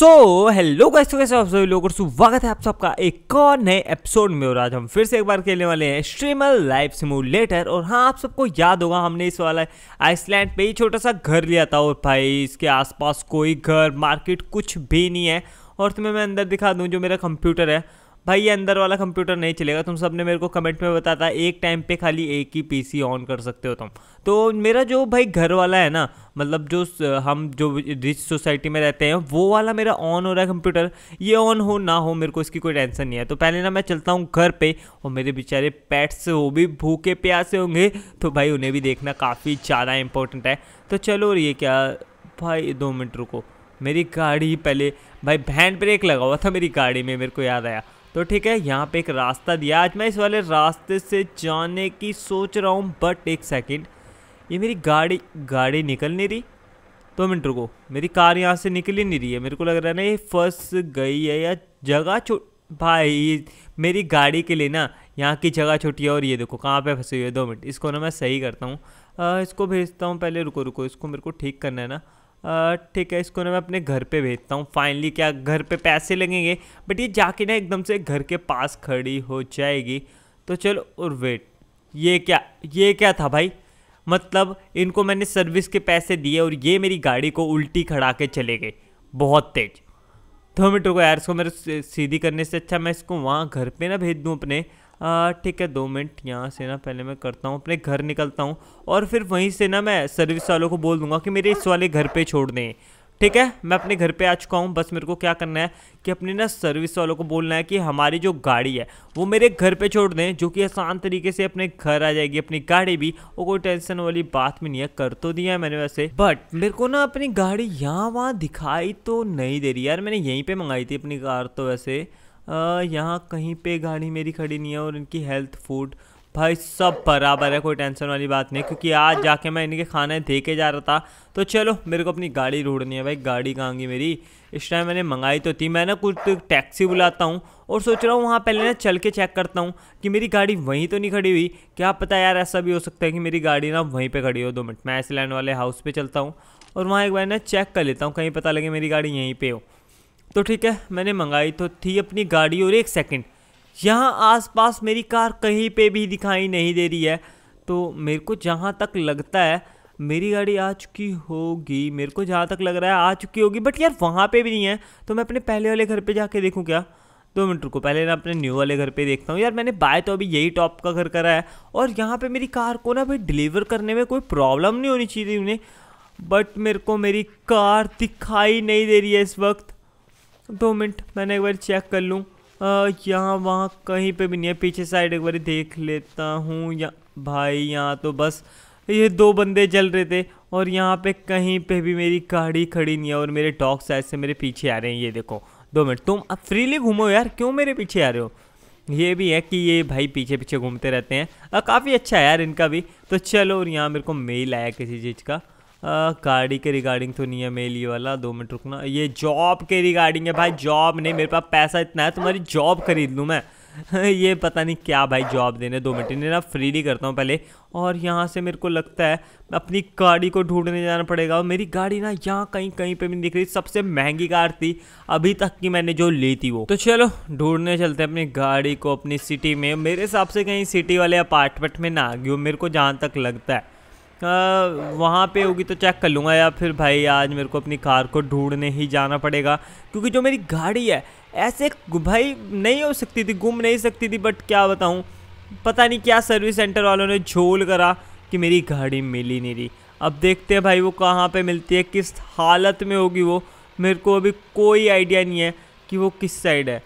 so hello guys तो कैसे आप सभी लोगों स्वागत है आप सबका एक और नए एपिसोड में और आज हम फिर से एक बार खेलने वाले हैं स्ट्रीमल लाइव सिमुलेटर और हाँ आप सबको याद होगा हमने इस वाला आइसलैंड पे ही छोटा सा घर लिया था और भाई इसके आसपास कोई घर मार्केट कुछ भी नहीं है और तुम्हें मैं अंदर दिखा दूँ जो मेरा कंप्यूटर है भाई ये अंदर वाला कंप्यूटर नहीं चलेगा तुम सब ने मेरे को कमेंट में बताता एक टाइम पे खाली एक ही पीसी ऑन कर सकते हो तुम तो मेरा जो भाई घर वाला है ना मतलब जो हम जो रिच सोसाइटी में रहते हैं वो वाला मेरा ऑन हो रहा है कंप्यूटर ये ऑन हो ना हो मेरे को इसकी कोई टेंशन नहीं है तो पहले ना मैं चलता हूँ घर पे और मेरे बेचारे पैट्स वो भी भूखे प्यासे होंगे तो भाई उन्हें भी देखना काफ़ी ज़्यादा इंपॉर्टेंट है तो चलो ये क्या भाई दो मिनट रुको मेरी गाड़ी पहले भाई भैंड ब्रेक लगा हुआ था मेरी गाड़ी में मेरे को याद आया तो ठीक है यहाँ पे एक रास्ता दिया आज मैं इस वाले रास्ते से जाने की सोच रहा हूँ बट एक सेकेंड ये मेरी गाड़ी गाड़ी निकल नहीं रही दो मिनट रुको मेरी कार यहाँ से निकल ही नहीं रही है मेरे को लग रहा है ना ये फंस गई है या जगह छो भाई मेरी गाड़ी के लिए ना यहाँ की जगह छोटी है और ये देखो कहाँ पे फंसी हुई है दो मिनट इसको ना मैं सही करता हूँ इसको भेजता हूँ पहले रुको रुको इसको मेरे को ठीक करना है ना ठीक है इसको ना मैं अपने घर पे भेजता हूँ फाइनली क्या घर पे पैसे लगेंगे बट ये जाके ना एकदम से घर के पास खड़ी हो जाएगी तो चलो और वेट ये क्या ये क्या था भाई मतलब इनको मैंने सर्विस के पैसे दिए और ये मेरी गाड़ी को उल्टी खड़ा के चले गए बहुत तेज तो को यार इसको मेरे सीधी करने से अच्छा मैं इसको वहाँ घर पे ना भेज दूँ अपने ठीक है दो मिनट यहाँ से ना पहले मैं करता हूँ अपने घर निकलता हूँ और फिर वहीं से ना मैं सर्विस वालों को बोल दूंगा कि मेरे इस वाले घर पे छोड़ दें ठीक है मैं अपने घर पे आ चुका हूँ बस मेरे को क्या करना है कि अपने ना सर्विस वालों को बोलना है कि हमारी जो गाड़ी है वो मेरे घर पे छोड़ दें जो कि आसान तरीके से अपने घर आ जाएगी अपनी गाड़ी भी और कोई टेंशन वाली बात भी नहीं है कर तो दिया है मैंने वैसे बट मेरे को ना अपनी गाड़ी यहाँ वहाँ दिखाई तो नहीं दे रही यार मैंने यहीं पर मंगाई थी अपनी कार तो वैसे यहाँ कहीं पे गाड़ी मेरी खड़ी नहीं है और इनकी हेल्थ फूड भाई सब बराबर है कोई टेंशन वाली बात नहीं क्योंकि आज जाके मैं इनके खाने दे के जा रहा था तो चलो मेरे को अपनी गाड़ी ढूंढनी है भाई गाड़ी कहाँ गई मेरी इस टाइम मैंने मंगाई तो थी मैं ना कुछ टैक्सी बुलाता हूँ और सोच रहा हूँ वहाँ पहले ना चल के चेक करता हूँ कि मेरी गाड़ी वहीं तो नहीं खड़ी हुई क्या पता यार ऐसा भी हो सकता है कि मेरी गाड़ी ना वहीं पर खड़ी हो दो मिनट मैं लैंड वाले हाउस पर चलता हूँ और वहाँ एक बार ना चेक कर लेता हूँ कहीं पता लगे मेरी गाड़ी यहीं पर हो तो ठीक है मैंने मंगाई तो थी अपनी गाड़ी और एक सेकंड यहाँ आसपास मेरी कार कहीं पे भी दिखाई नहीं दे रही है तो मेरे को जहाँ तक लगता है मेरी गाड़ी आ चुकी होगी मेरे को जहाँ तक लग रहा है आ चुकी होगी बट यार वहाँ पे भी नहीं है तो मैं अपने पहले वाले घर पे जाके देखूँ क्या दो मिनट रुको पहले ना अपने न्यू वाले घर पे देखता हूँ यार मैंने बाय तो अभी यही टॉप का घर करा है और यहाँ पे मेरी कार को ना भाई डिलीवर करने में कोई प्रॉब्लम नहीं होनी चाहिए उन्हें बट मेरे को मेरी कार दिखाई नहीं दे रही है इस वक्त दो मिनट मैंने एक बार चेक कर लूँ यहाँ वहाँ कहीं पे भी नहीं है पीछे साइड एक बार देख लेता हूँ या भाई यहाँ तो बस ये दो बंदे जल रहे थे और यहाँ पे कहीं पे भी मेरी गाड़ी खड़ी नहीं है और मेरे डॉग साइड से मेरे पीछे आ रहे हैं ये देखो दो मिनट तुम अब फ्रीली घूमो यार क्यों मेरे पीछे आ रहे हो ये भी है कि ये भाई पीछे पीछे घूमते रहते हैं काफ़ी अच्छा है यार इनका भी तो चलो और यहाँ मेरे को मेल आया किसी चीज़ का गाड़ी के रिगार्डिंग तो नहीं है मेल ये वाला दो मिनट रुकना ये जॉब के रिगार्डिंग है भाई जॉब नहीं मेरे पास पैसा इतना है तुम्हारी जॉब खरीद लूँ मैं ये पता नहीं क्या भाई जॉब देने दो मिनट इन्हें ना फ्री नहीं करता हूँ पहले और यहाँ से मेरे को लगता है अपनी गाड़ी को ढूंढने जाना पड़ेगा और मेरी गाड़ी ना यहाँ कहीं कहीं पे भी नहीं दिख रही सबसे महंगी कार थी अभी तक की मैंने जो ली थी वो तो चलो ढूंढने चलते हैं अपनी गाड़ी को अपनी सिटी में मेरे हिसाब से कहीं सिटी वाले अपार्टमेंट में ना आ गई मेरे को जहाँ तक लगता है वहाँ पे होगी तो चेक कर लूँगा या फिर भाई आज मेरे को अपनी कार को ढूंढने ही जाना पड़ेगा क्योंकि जो मेरी गाड़ी है ऐसे भाई नहीं हो सकती थी गुम नहीं सकती थी बट क्या बताऊँ पता नहीं क्या सर्विस सेंटर वालों ने झोल करा कि मेरी गाड़ी मिली नहीं रही अब देखते हैं भाई वो कहाँ पे मिलती है किस हालत में होगी वो मेरे को अभी कोई आइडिया नहीं है कि वो किस साइड है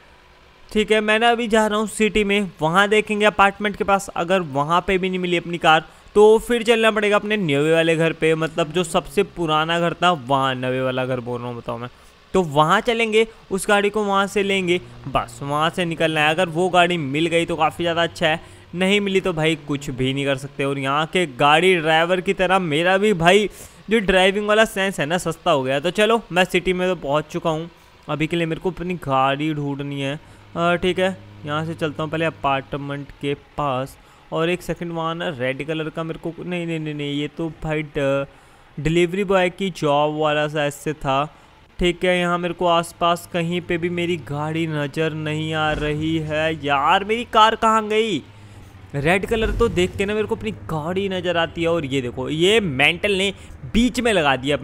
ठीक है मैंने अभी जा रहा हूँ सिटी में वहाँ देखेंगे अपार्टमेंट के पास अगर वहाँ पे भी नहीं मिली अपनी कार तो फिर चलना पड़ेगा अपने नवे वाले घर पे मतलब जो सबसे पुराना घर था वहाँ नवे वाला घर बोल रहा हूँ बताओ मैं तो वहाँ चलेंगे उस गाड़ी को वहाँ से लेंगे बस वहाँ से निकलना है अगर वो गाड़ी मिल गई तो काफ़ी ज़्यादा अच्छा है नहीं मिली तो भाई कुछ भी नहीं कर सकते और यहाँ के गाड़ी ड्राइवर की तरह मेरा भी भाई जो ड्राइविंग वाला सेंस है ना सस्ता हो गया तो चलो मैं सिटी में तो पहुँच चुका हूँ अभी के लिए मेरे को अपनी गाड़ी ढूंढनी है ठीक है यहाँ से चलता हूँ पहले अपार्टमेंट के पास और एक सेकंड वन रेड कलर का मेरे को नहीं नहीं नहीं नहीं ये तो भाई डिलीवरी बॉय की जॉब वाला साइज से था ठीक है यहाँ मेरे को आसपास कहीं पे भी मेरी गाड़ी नज़र नहीं आ रही है यार मेरी कार कहाँ गई रेड कलर तो देख के ना मेरे को अपनी गाड़ी नज़र आती है और ये देखो ये मेंटल ने बीच में लगा दिया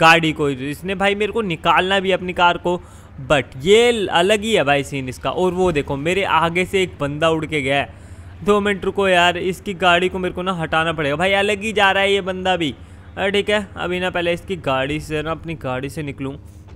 गाड़ी को इसने भाई मेरे को निकालना भी अपनी कार को बट ये अलग ही है भाई सीन इसका और वो देखो मेरे आगे से एक बंदा उड़ के गया है दो मिनट रुको यार इसकी गाड़ी को मेरे को ना हटाना पड़ेगा भाई अलग ही जा रहा है ये बंदा भी ठीक है अभी ना पहले इसकी गाड़ी से ना अपनी गाड़ी से निकलूँ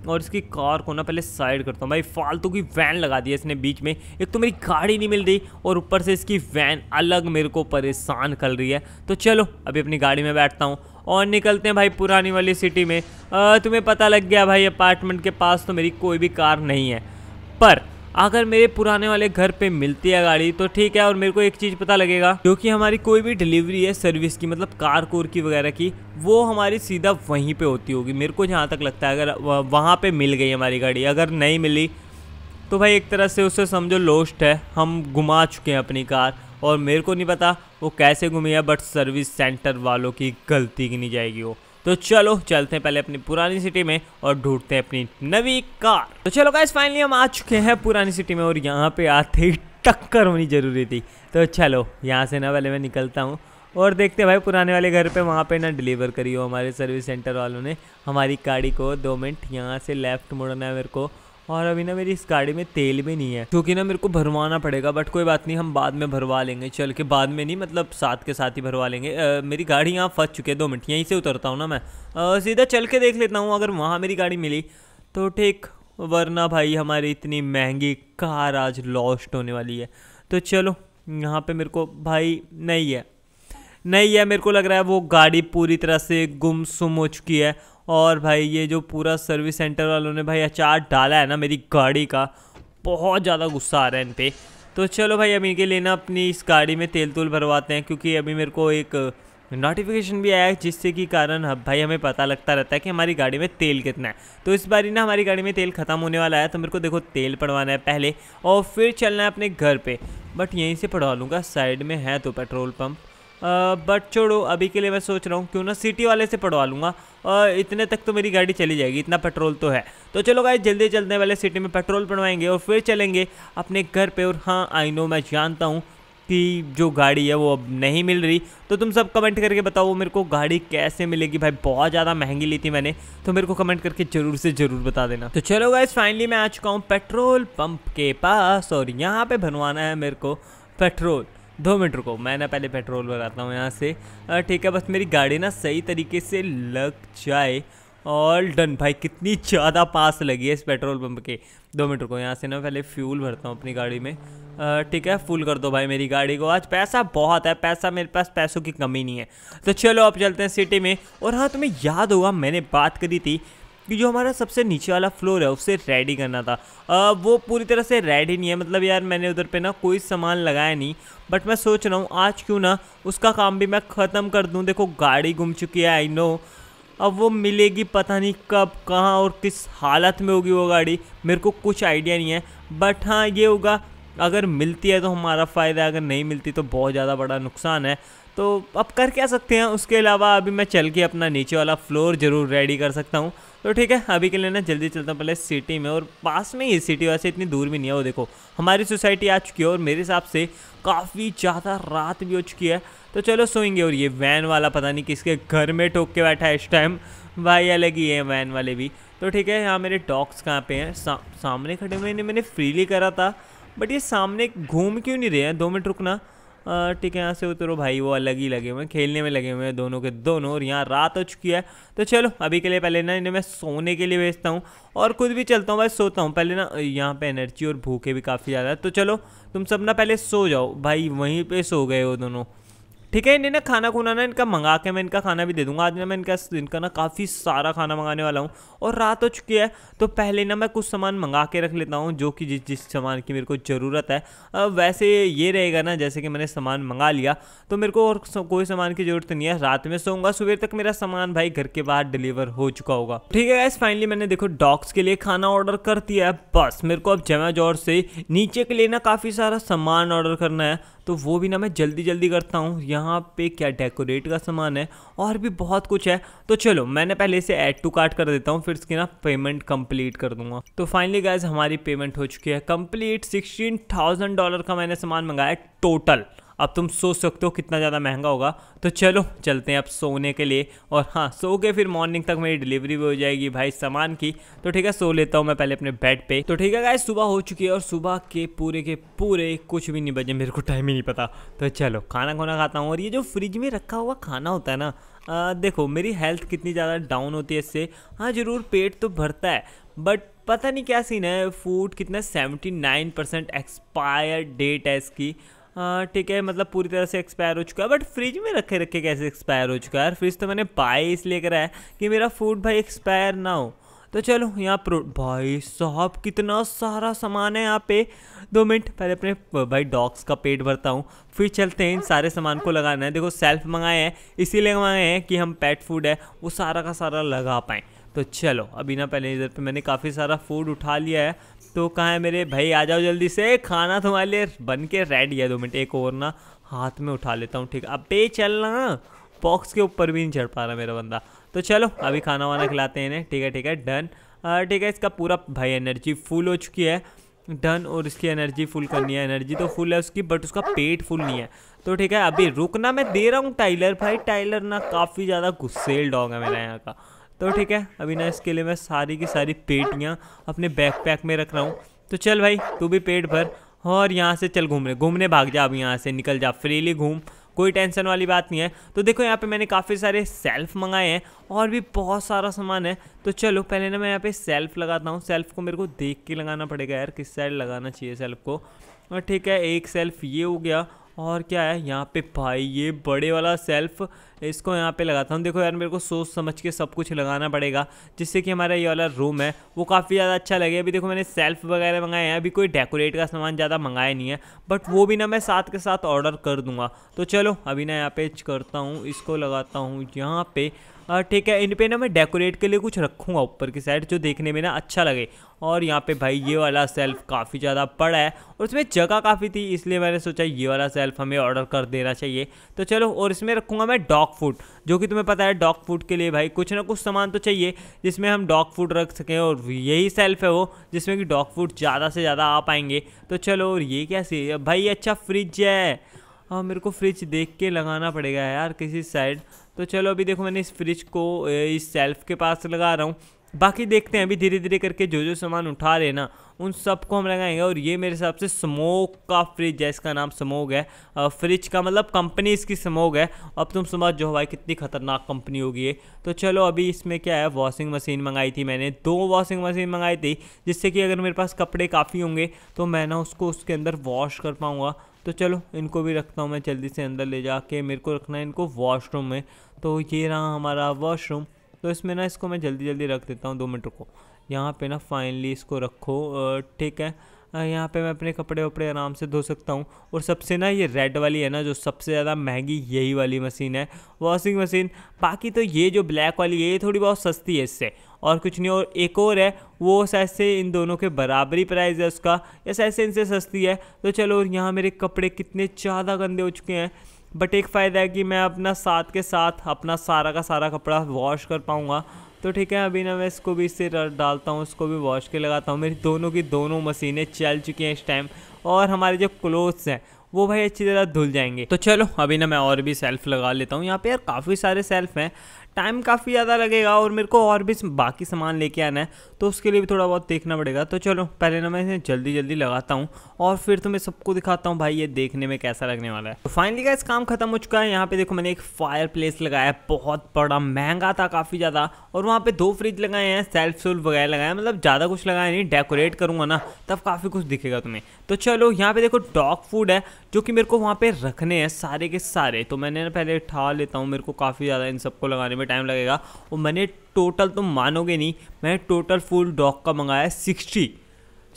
और इसकी कार को ना पहले साइड करता हूँ भाई फालतू की वैन लगा दी है इसने बीच में एक तो मेरी गाड़ी नहीं मिल रही और ऊपर से इसकी वैन अलग मेरे को परेशान कर रही है तो चलो अभी अपनी गाड़ी में बैठता हूँ और निकलते हैं भाई पुरानी वाली सिटी में आ, तुम्हें पता लग गया भाई अपार्टमेंट के पास तो मेरी कोई भी कार नहीं है पर अगर मेरे पुराने वाले घर पे मिलती है गाड़ी तो ठीक है और मेरे को एक चीज़ पता लगेगा क्योंकि हमारी कोई भी डिलीवरी है सर्विस की मतलब कार कोर की वगैरह की वो हमारी सीधा वहीं पे होती होगी मेरे को जहाँ तक लगता है अगर वहाँ पे मिल गई हमारी गाड़ी अगर नहीं मिली तो भाई एक तरह से उसे समझो लोस्ट है हम घुमा चुके हैं अपनी कार और मेरे को नहीं पता वो कैसे घूमी है बट सर्विस सेंटर वालों की गलती की नहीं जाएगी वो तो चलो चलते हैं पहले अपनी पुरानी सिटी में और ढूंढते हैं अपनी नवी कार तो चलो गाइस फाइनली हम आ चुके हैं पुरानी सिटी में और यहाँ पे आते ही टक्कर होनी ज़रूरी थी तो चलो यहाँ से ना पहले मैं निकलता हूँ और देखते भाई पुराने वाले घर पे वहाँ पे ना डिलीवर करी हो हमारे सर्विस सेंटर वालों ने हमारी गाड़ी को दो मिनट यहाँ से लेफ़्ट मुड़ना है मेरे को और अभी ना मेरी इस गाड़ी में तेल भी नहीं है क्योंकि ना मेरे को भरवाना पड़ेगा बट कोई बात नहीं हम बाद में भरवा लेंगे चल के बाद में नहीं मतलब साथ के साथ ही भरवा लेंगे आ, मेरी गाड़ी यहाँ फंस चुकी है दो मिनट यहीं से उतरता हूँ ना मैं आ, सीधा चल के देख लेता हूँ अगर वहाँ मेरी गाड़ी मिली तो ठीक वरना भाई हमारी इतनी महंगी कार आज लॉस्ट होने वाली है तो चलो यहाँ पे मेरे को भाई नहीं है नहीं है मेरे को लग रहा है वो गाड़ी पूरी तरह से गुम सुम हो चुकी है और भाई ये जो पूरा सर्विस सेंटर वालों ने भाई अचार डाला है ना मेरी गाड़ी का बहुत ज़्यादा गुस्सा आ रहा है इन पर तो चलो भाई अभी के लिए ना अपनी इस गाड़ी में तेल तूल भरवाते हैं क्योंकि अभी मेरे को एक नोटिफिकेशन भी आया है जिससे कि कारण अब भाई हमें पता लगता रहता है कि हमारी गाड़ी में तेल कितना है तो इस बार ही ना हमारी गाड़ी में तेल ख़त्म होने वाला है तो मेरे को देखो तेल पड़वाना है पहले और फिर चलना है अपने घर पे बट यहीं से पड़वा लूँगा साइड में है तो पेट्रोल पंप बट छोड़ो अभी के लिए मैं सोच रहा हूँ क्यों ना सिटी वाले से पढ़वा लूँगा और इतने तक तो मेरी गाड़ी चली जाएगी इतना पेट्रोल तो है तो चलो गाइस जल्दी चलने वाले सिटी में पेट्रोल पड़वाएंगे और फिर चलेंगे अपने घर पे और हाँ आई नो मैं जानता हूँ कि जो गाड़ी है वो अब नहीं मिल रही तो तुम सब कमेंट करके बताओ मेरे को गाड़ी कैसे मिलेगी भाई बहुत ज़्यादा महंगी ली थी मैंने तो मेरे को कमेंट करके ज़रूर से ज़रूर बता देना तो चलो गाइज फाइनली मैं आ चुका हूँ पेट्रोल पम्प के पास और यहाँ पर बनवाना है मेरे को पेट्रोल दो मिनट रुको मैं ना पहले पेट्रोल भराता हूँ यहाँ से ठीक है बस मेरी गाड़ी ना सही तरीके से लग जाए और डन भाई कितनी ज़्यादा पास लगी है इस पेट्रोल पंप के दो मिनट रुको यहाँ से ना पहले फ्यूल भरता हूँ अपनी गाड़ी में ठीक है फुल कर दो भाई मेरी गाड़ी को आज पैसा बहुत है पैसा मेरे पास पैसों की कमी नहीं है तो चलो आप चलते हैं सिटी में और हाँ तुम्हें याद होगा मैंने बात करी थी कि जो हमारा सबसे नीचे वाला फ्लोर है उसे रेडी करना था आ, वो पूरी तरह से रेड ही नहीं है मतलब यार मैंने उधर पे ना कोई सामान लगाया नहीं बट मैं सोच रहा हूँ आज क्यों ना उसका काम भी मैं ख़त्म कर दूँ देखो गाड़ी घूम चुकी है आई नो अब वो मिलेगी पता नहीं कब कहाँ और किस हालत में होगी वो गाड़ी मेरे को कुछ आइडिया नहीं है बट हाँ ये होगा अगर मिलती है तो हमारा फ़ायदा अगर नहीं मिलती तो बहुत ज़्यादा बड़ा नुकसान है तो अब कर क्या सकते हैं उसके अलावा अभी मैं चल के अपना नीचे वाला फ्लोर ज़रूर रेडी कर सकता हूँ तो ठीक है अभी के लिए ना जल्दी चलता हूँ पहले सिटी में और पास में ही सिटी वैसे इतनी दूर भी नहीं है वो देखो हमारी सोसाइटी आ चुकी है और मेरे हिसाब से काफ़ी ज़्यादा रात भी हो चुकी है तो चलो सोएंगे और ये वैन वाला पता नहीं किसके घर में ठोक के बैठा है इस टाइम भाई अलग ही है वैन वाले भी तो ठीक है यहाँ मेरे डॉग्स कहाँ पे हैं सा, सामने खड़े हुए मैंने फ्रीली करा था बट ये सामने घूम क्यों नहीं रहे हैं दो मिनट रुकना ठीक है यहाँ से उतरो भाई वो अलग ही लगे हुए हैं खेलने में लगे हुए हैं दोनों के दोनों और यहाँ रात हो चुकी है तो चलो अभी के लिए पहले ना इन्हें मैं सोने के लिए भेजता हूँ और खुद भी चलता हूँ भाई सोता हूँ पहले ना यहाँ पे एनर्जी और भूखे भी काफ़ी ज़्यादा है तो चलो तुम सब ना पहले सो जाओ भाई वहीं पर सो गए हो दोनों ठीक है इन्हें ना खाना खुना ना इनका मंगा के मैं इनका खाना भी दे दूंगा आज ना मैं इनका इनका ना काफ़ी सारा खाना मंगाने वाला हूँ और रात हो चुकी है तो पहले ना मैं कुछ सामान मंगा के रख लेता हूँ जो कि जिस जिस सामान की मेरे को ज़रूरत है वैसे ये रहेगा ना जैसे कि मैंने सामान मंगा लिया तो मेरे को और कोई सामान की ज़रूरत नहीं है रात में सोऊंगा सुबह तक मेरा सामान भाई घर के बाहर डिलीवर हो चुका होगा ठीक है गैस फाइनली मैंने देखो डॉग्स के लिए खाना ऑर्डर कर दिया है बस मेरे को अब जमा जोर से नीचे के लिए ना काफ़ी सारा सामान ऑर्डर करना है तो वो भी ना मैं जल्दी जल्दी करता हूँ यहाँ पे क्या डेकोरेट का सामान है और भी बहुत कुछ है तो चलो मैंने पहले इसे ऐड टू कार्ट कर देता हूँ फिर इसकी ना पेमेंट कंप्लीट कर दूंगा तो फाइनली गैस हमारी पेमेंट हो चुकी है कंप्लीट सिक्सटीन थाउजेंड डॉलर का मैंने सामान मंगाया टोटल अब तुम सोच सकते हो कितना ज़्यादा महंगा होगा तो चलो चलते हैं अब सोने के लिए और हाँ सो के फिर मॉर्निंग तक मेरी डिलीवरी भी हो जाएगी भाई सामान की तो ठीक है सो लेता हूँ मैं पहले अपने बेड पे तो ठीक है गाय सुबह हो चुकी है और सुबह के पूरे के पूरे कुछ भी नहीं बजे मेरे को टाइम ही नहीं पता तो चलो खाना खाना खाता हूँ और ये जो फ्रिज में रखा हुआ खाना होता है ना आ, देखो मेरी हेल्थ कितनी ज़्यादा डाउन होती है इससे हाँ ज़रूर पेट तो भरता है बट पता नहीं क्या सीन है फूड कितना 79 परसेंट एक्सपायर डेट है इसकी हाँ, ठीक है मतलब पूरी तरह से एक्सपायर हो चुका है बट फ्रिज में रखे रखे कैसे एक्सपायर हो चुका है फ्रिज तो मैंने बाई इसलिए करा है कि मेरा फूड भाई एक्सपायर ना हो तो चलो यहाँ प्रो भाई साहब कितना सारा सामान है यहाँ पे दो मिनट पहले अपने भाई डॉग्स का पेट भरता हूँ फिर चलते हैं इन सारे सामान को लगाना है देखो सेल्फ मंगाए हैं इसीलिए मंगाए हैं कि हम पेट फूड है वो सारा का सारा लगा पाएँ तो चलो अभी ना पहले इधर पे मैंने काफ़ी सारा फूड उठा लिया है तो कहा है मेरे भाई आ जाओ जल्दी से खाना तुम्हारे लिए बन के रेडी है दो मिनट एक और ना हाथ में उठा लेता हूँ ठीक अब पे चलना बॉक्स के ऊपर भी नहीं चढ़ पा रहा मेरा बंदा तो चलो अभी खाना वाना खिलाते हैं इन्हें ठीक है ठीक है डन ठीक है इसका पूरा भाई एनर्जी फुल हो चुकी है डन और इसकी एनर्जी फुल करनी है एनर्जी तो फुल है उसकी बट उसका पेट फुल नहीं है तो ठीक है अभी रुकना मैं दे रहा हूँ टाइलर भाई टाइलर ना काफ़ी ज़्यादा गुस्सेल डॉग है मेरा यहाँ का तो ठीक है अभी ना इसके लिए मैं सारी की सारी पेटियाँ अपने बैकपैक में रख रहा हूँ तो चल भाई तू भी पेट भर और यहाँ से चल घूमने घूमने भाग जा अब यहाँ से निकल जा फ्रीली घूम कोई टेंशन वाली बात नहीं है तो देखो यहाँ पे मैंने काफ़ी सारे सेल्फ मंगाए हैं और भी बहुत सारा सामान है तो चलो पहले ना मैं यहाँ पे सेल्फ लगाता हूँ सेल्फ को मेरे को देख के लगाना पड़ेगा यार किस साइड लगाना चाहिए सेल्फ को और ठीक है एक सेल्फ ये हो गया और क्या है यहाँ पे भाई ये बड़े वाला सेल्फ इसको यहाँ पे लगाता हूँ देखो यार मेरे को सोच समझ के सब कुछ लगाना पड़ेगा जिससे कि हमारा ये वाला रूम है वो काफ़ी ज़्यादा अच्छा लगे अभी देखो मैंने सेल्फ वगैरह मंगाए हैं अभी कोई डेकोरेट का सामान ज़्यादा मंगाया नहीं है बट वो भी ना मैं साथ के साथ ऑर्डर कर दूँगा तो चलो अभी ना यहाँ पे करता हूँ इसको लगाता हूँ यहाँ पे ठीक है इन पे ना मैं डेकोरेट के लिए कुछ रखूँगा ऊपर की साइड जो देखने में ना अच्छा लगे और यहाँ पे भाई ये वाला सेल्फ काफ़ी ज़्यादा पड़ा है और इसमें जगह काफ़ी थी इसलिए मैंने सोचा ये वाला सेल्फ हमें ऑर्डर कर देना चाहिए तो चलो और इसमें रखूँगा मैं डॉग फूड जो कि तुम्हें पता है डॉग फूड के लिए भाई कुछ ना कुछ सामान तो चाहिए जिसमें हम डॉग फूड रख सकें और यही सेल्फ है वो जिसमें कि डॉग फूड ज़्यादा से ज़्यादा आ पाएंगे तो चलो और ये क्या सी भाई अच्छा फ्रिज है हाँ मेरे को फ्रिज देख के लगाना पड़ेगा यार किसी साइड तो चलो अभी देखो मैंने इस फ्रिज को इस सेल्फ के पास लगा रहा हूँ बाकी देखते हैं अभी धीरे धीरे करके जो जो सामान उठा रहे ना उन सबको हम लगाएंगे और ये मेरे हिसाब से स्मोक का फ्रिज है इसका नाम स्मोक है फ्रिज का मतलब कंपनी इसकी स्मोक है अब तुम समझ जो भाई कितनी खतरनाक कंपनी होगी ये तो चलो अभी इसमें क्या है वॉशिंग मशीन मंगाई थी मैंने दो वॉशिंग मशीन मंगाई थी जिससे कि अगर मेरे पास कपड़े काफ़ी होंगे तो मैं ना उसको उसके अंदर वॉश कर पाऊँगा तो चलो इनको भी रखता हूँ मैं जल्दी से अंदर ले जाके मेरे को रखना है इनको वॉशरूम में तो ये रहा हमारा वॉशरूम तो इसमें ना इसको मैं जल्दी जल्दी रख देता हूँ दो मिनट को यहाँ पे ना फाइनली इसको रखो ठीक है यहाँ पे मैं अपने कपड़े वपड़े आराम से धो सकता हूँ और सबसे ना ये रेड वाली है ना जो सबसे ज़्यादा महंगी यही वाली मशीन है वॉशिंग मशीन बाकी तो ये जो ब्लैक वाली है ये थोड़ी बहुत सस्ती है इससे और कुछ नहीं और एक और है वो शायद से इन दोनों के बराबरी प्राइस है उसका या शायद से इनसे सस्ती है तो चलो और यहाँ मेरे कपड़े कितने ज़्यादा गंदे हो चुके हैं बट एक फ़ायदा है कि मैं अपना साथ के साथ अपना सारा का सारा कपड़ा वॉश कर पाऊँगा तो ठीक है अभी ना मैं इसको भी इससे डालता हूँ उसको भी वॉश के लगाता हूँ मेरी दोनों की दोनों मशीनें चल चुकी हैं इस टाइम और हमारे जो क्लोथ्स हैं वो भाई अच्छी तरह धुल जाएंगे तो चलो अभी ना मैं और भी सेल्फ लगा लेता हूँ यहाँ पे यार काफ़ी सारे सेल्फ हैं टाइम काफ़ी ज़्यादा लगेगा और मेरे को और भी बाकी सामान लेके आना है तो उसके लिए भी थोड़ा बहुत देखना पड़ेगा तो चलो पहले ना मैं इसे जल्दी जल्दी लगाता हूँ और फिर तो मैं सबको दिखाता हूँ भाई ये देखने में कैसा लगने वाला है तो फाइनली का इस काम खत्म हो चुका है यहाँ पे देखो मैंने एक फायर प्लेस लगाया बहुत बड़ा महंगा था काफ़ी ज़्यादा और वहाँ पे दो फ्रिज लगाए हैं सेल्फ सुल्फ वगैरह लगाए मतलब ज़्यादा कुछ लगाया नहीं डेकोरेट करूँगा ना तब काफ़ी कुछ दिखेगा तुम्हें तो चलो यहाँ पे देखो डॉग फूड है जो कि मेरे को वहाँ पे रखने हैं सारे के सारे तो मैंने ना पहले ठा लेता हूँ मेरे को काफ़ी ज़्यादा इन सबको लगाने में टाइम लगेगा और मैंने टोटल तुम तो मानोगे नहीं मैंने टोटल फूड डॉग का मंगाया सिक्सटी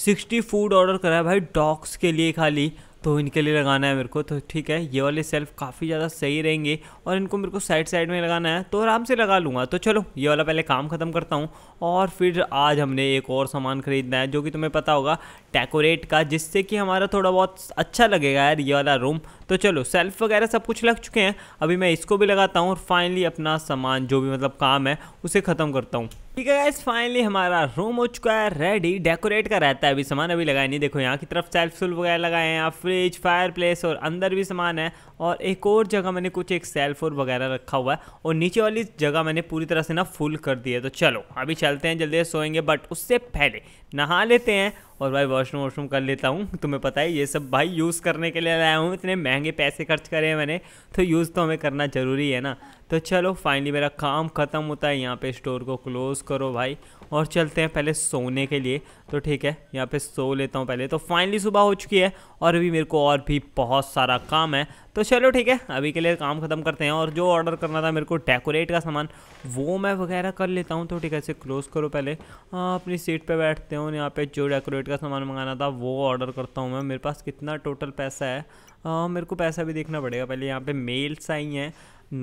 सिक्सटी फूड ऑर्डर करा है भाई डॉग्स के लिए खाली तो इनके लिए लगाना है मेरे को तो ठीक है ये वाले सेल्फ काफ़ी ज़्यादा सही रहेंगे और इनको मेरे को साइड साइड में लगाना है तो आराम से लगा लूँगा तो चलो ये वाला पहले काम ख़त्म करता हूँ और फिर आज हमने एक और सामान ख़रीदना है जो कि तुम्हें पता होगा डेकोरेट का जिससे कि हमारा थोड़ा बहुत अच्छा लगेगा यार ये वाला रूम तो चलो सेल्फ वगैरह सब कुछ लग चुके हैं अभी मैं इसको भी लगाता हूँ और फाइनली अपना सामान जो भी मतलब काम है उसे ख़त्म करता हूँ ठीक है गैस फाइनली हमारा रूम हो चुका है रेडी डेकोरेट का रहता है अभी सामान अभी लगाया नहीं देखो यहाँ की तरफ सेल्फ सुल्फ वगैरह लगाए हैं फ्रिज फायर प्लेस और अंदर भी सामान है और एक और जगह मैंने कुछ एक सेल्फ और वगैरह रखा हुआ है और नीचे वाली जगह मैंने पूरी तरह से ना फुल कर दी है तो चलो अभी चलते हैं जल्दी सोएंगे बट उससे पहले नहा लेते हैं और भाई वॉशरूम वॉशरूम कर लेता हूँ तुम्हें पता है ये सब भाई यूज़ करने के लिए लाया हूँ इतने महंगे पैसे खर्च करे हैं मैंने तो यूज़ तो हमें करना ज़रूरी है ना तो चलो फाइनली मेरा काम ख़त्म होता है यहाँ पे स्टोर को क्लोज़ करो भाई और चलते हैं पहले सोने के लिए तो ठीक है यहाँ पे सो लेता हूँ पहले तो फाइनली सुबह हो चुकी है और अभी मेरे को और भी बहुत सारा काम है तो चलो ठीक है अभी के लिए काम ख़त्म करते हैं और जो ऑर्डर करना था मेरे को डेकोरेट का सामान वो मैं वगैरह कर लेता हूँ तो ठीक है इसे क्लोज़ करो पहले आ, अपनी सीट पे बैठते हो यहाँ पे जो डेकोरेट का सामान मंगाना था वो ऑर्डर करता हूँ मैं मेरे पास कितना टोटल पैसा है आ, मेरे को पैसा भी देखना पड़ेगा पहले यहाँ पर मेल्स आई हैं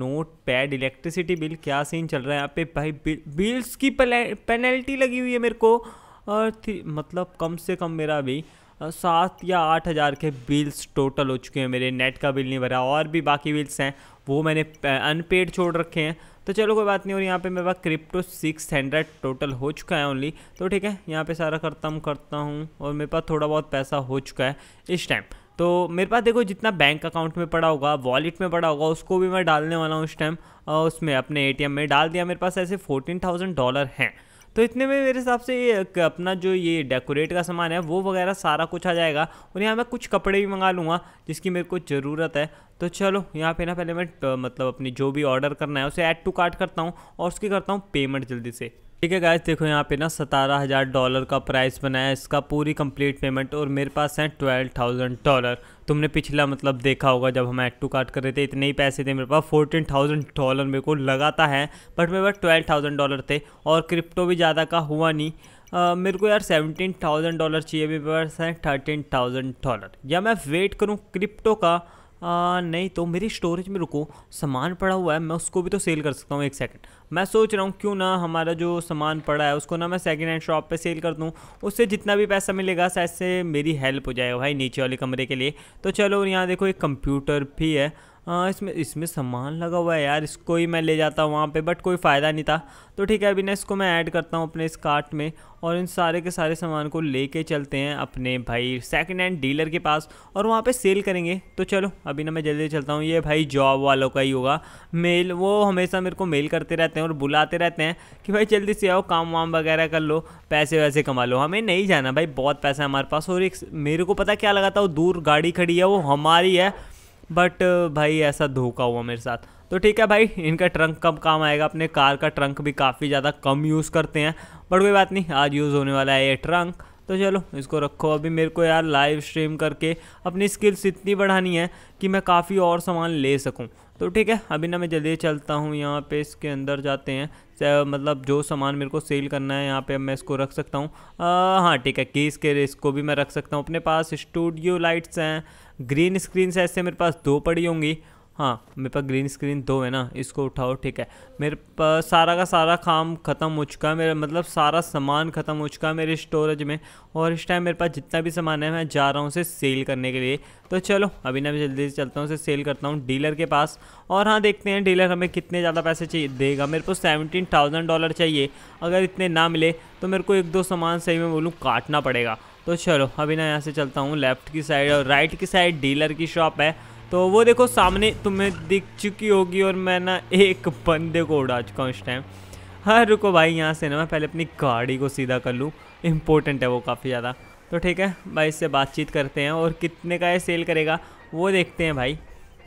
नोट पैड इलेक्ट्रिसिटी बिल क्या सीन चल रहा है यहाँ पे भाई बिल, बिल्स की पेनल्टी लगी हुई है मेरे को और मतलब कम से कम मेरा अभी सात या आठ हज़ार के बिल्स टोटल हो चुके हैं मेरे नेट का बिल नहीं भरा और भी बाकी बिल्स हैं वो मैंने अनपेड छोड़ रखे हैं तो चलो कोई बात नहीं और यहाँ पे मेरे पास क्रिप्टो सिक्स हंड्रेड टोटल हो चुका है ओनली तो ठीक है यहाँ पे सारा खत्म करता हूँ और मेरे पास थोड़ा बहुत पैसा हो चुका है इस टाइम तो मेरे पास देखो जितना बैंक अकाउंट में पड़ा होगा वॉलेट में पड़ा होगा उसको भी मैं डालने वाला हूँ इस टाइम उसमें अपने ए में डाल दिया मेरे पास ऐसे फोर्टीन थाउजेंड डॉलर हैं तो इतने में मेरे हिसाब से ये अपना जो ये डेकोरेट का सामान है वो वगैरह सारा कुछ आ जाएगा और यहाँ मैं कुछ कपड़े भी मंगा लूँगा जिसकी मेरे को ज़रूरत है तो चलो यहाँ पे ना पहले मैं मतलब अपनी जो भी ऑर्डर करना है उसे ऐड टू कार्ट करता हूँ और उसकी करता हूँ पेमेंट जल्दी से ठीक है गाइस देखो यहाँ पे ना सतारह हज़ार डॉलर का प्राइस बनाया इसका पूरी कंप्लीट पेमेंट और मेरे पास है ट्वेल्व थाउजेंड डॉलर तुमने पिछला मतलब देखा होगा जब हम एड टू काट कर रहे थे इतने ही पैसे थे मेरे पास फोर्टीन थाउजेंड डॉलर मेरे को लगाता है बट मेरे पास ट्वेल्व थाउजेंड डॉलर थे और क्रिप्टो भी ज़्यादा का हुआ नहीं Uh, मेरे को यार सेवनटीन थाउजेंड डॉलर चाहिए मेरे पास है थर्टीन थाउजेंड डॉलर या मैं वेट करूँ क्रिप्टो का आ, नहीं तो मेरी स्टोरेज में रुको सामान पड़ा हुआ है मैं उसको भी तो सेल कर सकता हूँ एक सेकंड मैं सोच रहा हूँ क्यों ना हमारा जो सामान पड़ा है उसको ना मैं सेकंड हैंड शॉप पे सेल कर दूँ उससे जितना भी पैसा मिलेगा शायद से मेरी हेल्प हो जाएगा भाई नीचे वाले कमरे के लिए तो चलो और यहाँ देखो एक कंप्यूटर भी है हाँ इसमें इसमें सामान लगा हुआ है यार इसको ही मैं ले जाता हूँ वहाँ पे बट कोई फ़ायदा नहीं था तो ठीक है अभी ना इसको मैं ऐड करता हूँ अपने इस कार्ट में और इन सारे के सारे सामान को लेके चलते हैं अपने भाई सेकंड हैंड डीलर के पास और वहाँ पे सेल करेंगे तो चलो अभी ना मैं जल्दी चलता हूँ ये भाई जॉब वालों का ही होगा मेल वो हमेशा मेरे को मेल करते रहते हैं और बुलाते रहते हैं कि भाई जल्दी से आओ काम वाम वगैरह कर लो पैसे वैसे कमा लो हमें नहीं जाना भाई बहुत पैसा हमारे पास और एक मेरे को पता क्या लगा था वो दूर गाड़ी खड़ी है वो हमारी है बट uh, भाई ऐसा धोखा हुआ मेरे साथ तो ठीक है भाई इनका ट्रंक कब काम आएगा अपने कार का ट्रंक भी काफ़ी ज़्यादा कम यूज़ करते हैं बट कोई बात नहीं आज यूज़ होने वाला है ये ट्रंक तो चलो इसको रखो अभी मेरे को यार लाइव स्ट्रीम करके अपनी स्किल्स इतनी बढ़ानी है कि मैं काफ़ी और सामान ले सकूं तो ठीक है अभी ना मैं जल्दी चलता हूँ यहाँ पे इसके अंदर जाते हैं मतलब जो सामान मेरे को सेल करना है यहाँ पे मैं इसको रख सकता हूँ हाँ ठीक है केस के इसको भी मैं रख सकता हूँ अपने पास स्टूडियो लाइट्स हैं ग्रीन स्क्रीन से ऐसे मेरे पास दो पड़ी होंगी हाँ मेरे पास ग्रीन स्क्रीन दो है ना इसको उठाओ ठीक है मेरे पास सारा का सारा काम ख़त्म हो चुका है मेरा मतलब सारा सामान ख़त्म हो चुका है मेरे मतलब स्टोरेज में और इस टाइम मेरे पास जितना भी सामान है मैं जा रहा हूँ उसे सेल करने के लिए तो चलो अभी ना मैं जल्दी से चलता हूँ उसे सेल करता हूँ डीलर के पास और हाँ देखते हैं डीलर हमें कितने ज़्यादा पैसे चाहिए देगा मेरे को सेवनटीन डॉलर चाहिए अगर इतने ना मिले तो मेरे को एक दो सामान सही में बोलूँ काटना पड़ेगा तो चलो अभी ना यहाँ से चलता हूँ लेफ्ट की साइड और राइट की साइड डीलर की शॉप है तो वो देखो सामने तुम्हें दिख चुकी होगी और मैं ना एक बंदे को उड़ा चुका हूँ इस टाइम हाँ रुको भाई यहाँ से ना मैं पहले अपनी गाड़ी को सीधा कर लूँ इम्पोर्टेंट है वो काफ़ी ज़्यादा तो ठीक है भाई इससे बातचीत करते हैं और कितने का ये सेल करेगा वो देखते हैं भाई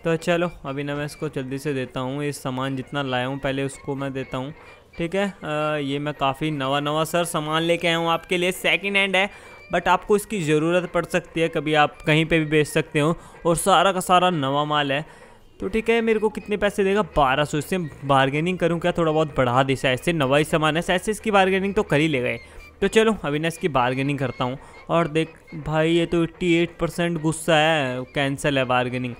तो चलो अभी ना मैं इसको जल्दी से देता हूँ ये सामान जितना लाया हूँ पहले उसको मैं देता हूँ ठीक है आ, ये मैं काफ़ी नवा नवा सर सामान लेके आया हूँ आपके लिए सेकंड हैंड है बट आपको इसकी ज़रूरत पड़ सकती है कभी आप कहीं पे भी बेच सकते हो और सारा का सारा नवा माल है तो ठीक है मेरे को कितने पैसे देगा बारह सौ इससे बार्गेनिंग करूँ क्या थोड़ा बहुत बढ़ा दे ऐसे नवा ही सामान है ऐसे इसकी बार्गेनिंग तो कर ही ले गए तो चलो अभी ना इसकी बार्गेनिंग करता हूँ और देख भाई ये तो एट्टी एट परसेंट गुस्सा है कैंसल है बार्गेनिंग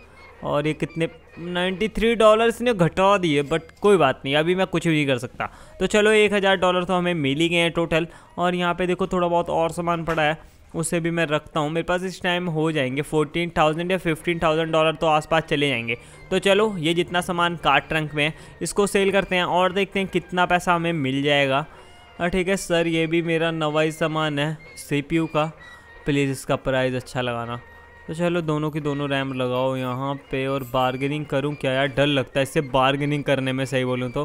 और ये कितने नाइन्टी थ्री डॉलर्स ने घटा दिए बट कोई बात नहीं अभी मैं कुछ भी कर सकता तो चलो एक हज़ार डॉलर तो हमें मिल ही गए हैं टोटल और यहाँ पे देखो थोड़ा बहुत और सामान पड़ा है उसे भी मैं रखता हूँ मेरे पास इस टाइम हो जाएंगे फोर्टीन थाउजेंड या फिफ्टीन थाउजेंड डॉलर तो आसपास चले जाएंगे तो चलो ये जितना सामान कार्ट ट्रंक में है इसको सेल करते हैं और देखते हैं कितना पैसा हमें मिल जाएगा हाँ, ठीक है सर ये भी मेरा नवाई सामान है सी का प्लीज़ इसका प्राइस अच्छा लगाना तो चलो दोनों की दोनों रैम लगाओ यहाँ पे और बारगेनिंग करूँ क्या यार डर लगता है इससे बारगेनिंग करने में सही बोलूँ तो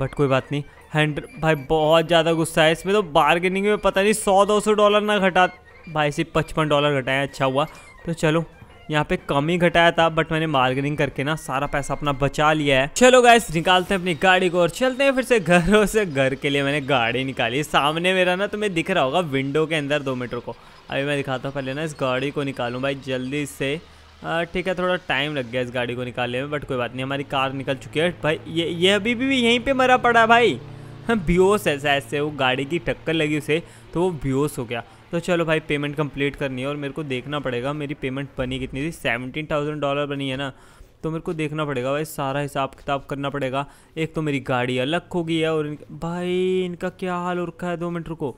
बट कोई बात नहीं हैंड भाई बहुत ज़्यादा गुस्सा है इसमें तो बारगेनिंग में पता नहीं सौ दो सौ डॉलर ना घटा भाई सिर्फ पचपन डॉलर घटाएं अच्छा हुआ तो चलो यहाँ पे कम ही घटाया था बट मैंने मार्गनिंग करके ना सारा पैसा अपना बचा लिया है चलो गाइस निकालते हैं अपनी गाड़ी को और चलते हैं फिर से घरों से घर के लिए मैंने गाड़ी निकाली सामने मेरा ना तुम्हें दिख रहा होगा विंडो के अंदर दो मीटर को अभी मैं दिखाता हूँ पहले ना इस गाड़ी को निकालूँ भाई जल्दी से ठीक है थोड़ा टाइम लग गया इस गाड़ी को निकालने में बट कोई बात नहीं हमारी कार निकल चुकी है भाई ये ये अभी भी यहीं पे मरा पड़ा भाई हम हाँ, बेहोश ऐसा ऐसे वो गाड़ी की टक्कर लगी उसे तो वो बेहोश हो गया तो चलो भाई पेमेंट कंप्लीट करनी है और मेरे को देखना पड़ेगा मेरी पेमेंट बनी कितनी थी सेवनटीन थाउजेंड डॉलर बनी है ना तो मेरे को देखना पड़ेगा भाई सारा हिसाब किताब करना पड़ेगा एक तो मेरी गाड़ी अलग हो गई है और इन, भाई इनका क्या हाल हो रखा है दो मिनट रुको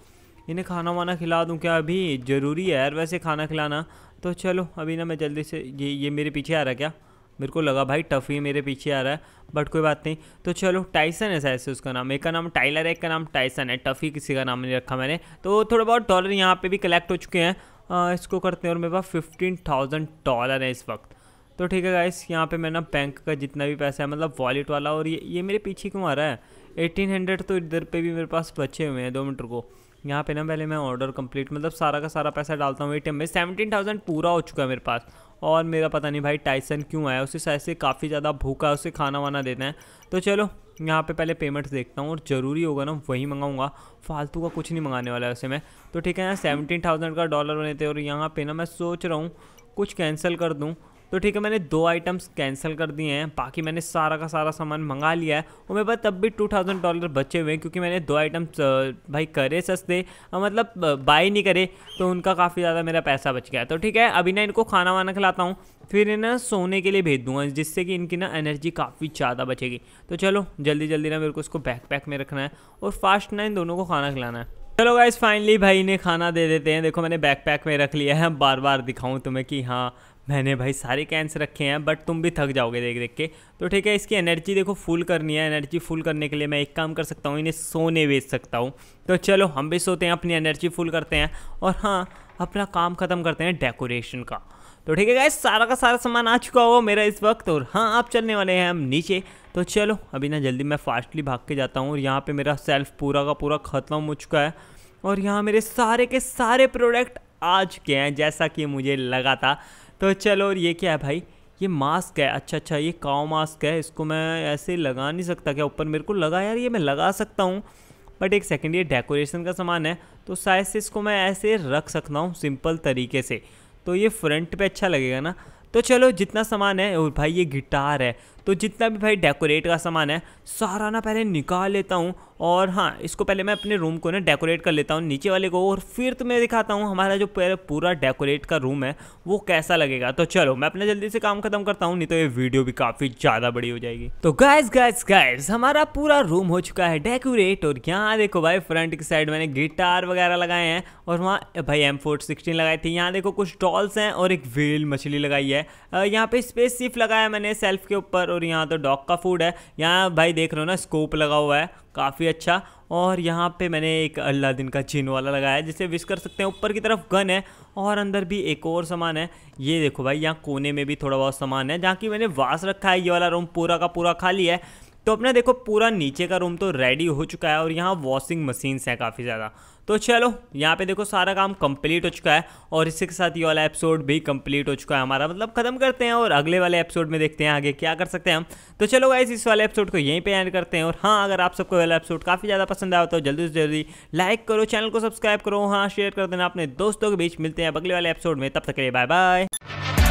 इन्हें खाना वाना खिला दूँ क्या अभी ज़रूरी है यार वैसे खाना खिलाना तो चलो अभी ना मैं जल्दी से ये ये मेरे पीछे आ रहा क्या मेरे को लगा भाई टफ ही मेरे पीछे आ रहा है बट कोई बात नहीं तो चलो टाइसन है ऐसे उसका नाम एक का नाम टाइलर है एक का नाम टाइसन है टफी किसी का नाम नहीं रखा मैंने तो थोड़ा बहुत डॉलर यहाँ पे भी कलेक्ट हो चुके हैं आ, इसको करते हैं और मेरे पास फिफ्टीन थाउजेंड डॉलर है इस वक्त तो ठीक है गाइस यहाँ पे मैं ना बैंक का जितना भी पैसा है मतलब वॉलेट वाला और ये ये मेरे पीछे क्यों आ रहा है एटीन हंड्रेड तो इधर पे भी मेरे पास बचे हुए हैं दो मीटर को यहाँ पे ना पहले मैं ऑर्डर कंप्लीट मतलब सारा का सारा पैसा डालता हूँ ए में सेवनटीन थाउजेंड पूरा हो चुका है मेरे पास और मेरा पता नहीं भाई टाइसन क्यों आया उसे शायद से काफ़ी ज़्यादा भूखा है उसे खाना वाना देना है तो चलो यहाँ पे पहले पेमेंट्स देखता हूँ और ज़रूरी होगा ना वही मंगाऊंगा फालतू का कुछ नहीं मंगाने वाला है उसे मैं तो ठीक है यहाँ सेवनटीन थाउजेंड का डॉलर बने थे और यहाँ पर ना मैं सोच रहा हूँ कुछ कैंसिल कर दूँ तो ठीक है मैंने दो आइटम्स कैंसिल कर दिए हैं बाकी मैंने सारा का सारा सामान मंगा लिया है और मेरे पास तब भी टू थाउजेंड डॉलर बचे हुए हैं क्योंकि मैंने दो आइटम्स भाई करे सस्ते मतलब बाई नहीं करे तो उनका काफ़ी ज़्यादा मेरा पैसा बच गया तो ठीक है अभी ना इनको खाना वाना खिलाता हूँ फिर इन्हें सोने के लिए भेज दूँगा जिससे कि इनकी ना एनर्जी काफ़ी ज़्यादा बचेगी तो चलो जल्दी जल्दी ना मेरे को इसको बैक पैक में रखना है और फास्ट ना इन दोनों को खाना खिलाना है चलो गाइज फाइनली भाई इन्हें खाना दे देते हैं देखो मैंने बैक पैक में रख लिया है बार बार दिखाऊं तुम्हें कि हाँ मैंने भाई सारे कैंस रखे हैं बट तुम भी थक जाओगे देख देख के तो ठीक है इसकी एनर्जी देखो फुल करनी है एनर्जी फुल करने के लिए मैं एक काम कर सकता हूँ इन्हें सोने बेच सकता हूँ तो चलो हम भी सोते हैं अपनी एनर्जी फुल करते हैं और हाँ अपना काम ख़त्म करते हैं डेकोरेशन का तो ठीक है गाइस सारा का सारा सामान आ चुका होगा मेरा इस वक्त और हाँ आप चलने वाले हैं हम नीचे तो चलो अभी ना जल्दी मैं फास्टली भाग के जाता हूँ और यहाँ पे मेरा सेल्फ पूरा का पूरा ख़त्म हो चुका है और यहाँ मेरे सारे के सारे प्रोडक्ट आ चुके हैं जैसा कि मुझे लगा था तो चलो और ये क्या है भाई ये मास्क है अच्छा अच्छा ये काओ मास्क है इसको मैं ऐसे लगा नहीं सकता क्या ऊपर मेरे को लगा यार ये मैं लगा सकता हूँ बट एक सेकेंड ये डेकोरेशन का सामान है तो शायद से इसको मैं ऐसे रख सकता हूँ सिंपल तरीके से तो ये फ्रंट पे अच्छा लगेगा ना तो चलो जितना सामान है और भाई ये गिटार है तो जितना भी भाई डेकोरेट का सामान है सारा ना पहले निकाल लेता हूँ और हाँ इसको पहले मैं अपने रूम को ना डेकोरेट कर लेता हूँ नीचे वाले को और फिर तो मैं दिखाता हूँ हमारा जो पूरा डेकोरेट का रूम है वो कैसा लगेगा तो चलो मैं अपना जल्दी से काम खत्म करता हूँ नहीं तो ये वीडियो भी काफ़ी ज़्यादा बड़ी हो जाएगी तो गैस गैस गैस हमारा पूरा रूम हो चुका है डेकोरेट और यहाँ देखो भाई फ्रंट की साइड मैंने गिटार वगैरह लगाए हैं और वहाँ भाई एम फोर सिक्सटीन लगाई थी यहाँ देखो कुछ डॉल्स हैं और एक व्हील मछली लगाई है यहाँ पे स्पेस सिर्फ लगाया मैंने सेल्फ के ऊपर और यहाँ तो डॉग का फूड है यहाँ भाई देख रहे हो ना स्कोप लगा हुआ है काफ़ी अच्छा और यहाँ पे मैंने एक अल्लाह दिन का चिन वाला लगाया है जिसे विश कर सकते हैं ऊपर की तरफ गन है और अंदर भी एक और सामान है ये देखो भाई यहाँ कोने में भी थोड़ा बहुत सामान है जहाँ की मैंने वास रखा है ये वाला रूम पूरा का पूरा खाली है तो अपना देखो पूरा नीचे का रूम तो रेडी हो चुका है और यहाँ वॉशिंग मशीन्स हैं काफ़ी ज़्यादा तो चलो यहाँ पे देखो सारा काम कंप्लीट हो चुका है और इसी के साथ ये वाला एपिसोड भी कंप्लीट हो चुका है हमारा मतलब ख़त्म करते हैं और अगले वाले एपिसोड में देखते हैं आगे क्या कर सकते हैं हम तो चलो गाइज इस वाले एपिसोड को यहीं पे एंड करते हैं और हाँ अगर आप सबको वाला एपिसोड काफ़ी ज़्यादा पसंद आया तो जल्दी से जल्दी लाइक करो चैनल को सब्सक्राइब करो हाँ शेयर कर देना अपने दोस्तों के बीच मिलते हैं अगले वाले एपिसोड में तब तक के लिए बाय बाय